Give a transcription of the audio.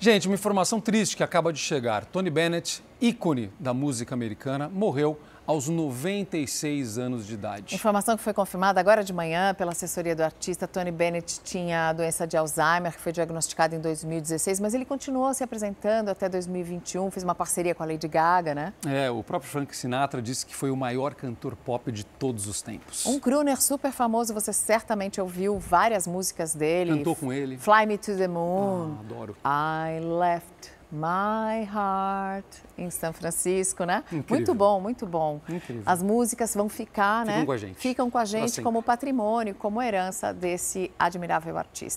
Gente, uma informação triste que acaba de chegar. Tony Bennett ícone da música americana, morreu aos 96 anos de idade. Informação que foi confirmada agora de manhã pela assessoria do artista. Tony Bennett tinha a doença de Alzheimer, que foi diagnosticada em 2016, mas ele continuou se apresentando até 2021, fez uma parceria com a Lady Gaga, né? É, o próprio Frank Sinatra disse que foi o maior cantor pop de todos os tempos. Um crooner super famoso, você certamente ouviu várias músicas dele. Cantou com ele. Fly Me to the Moon. Ah, adoro. I Left My Heart em São Francisco, né? Incrível. Muito bom, muito bom. Incrível. As músicas vão ficar, Ficam né? Com Ficam com a gente como patrimônio, como herança desse admirável artista.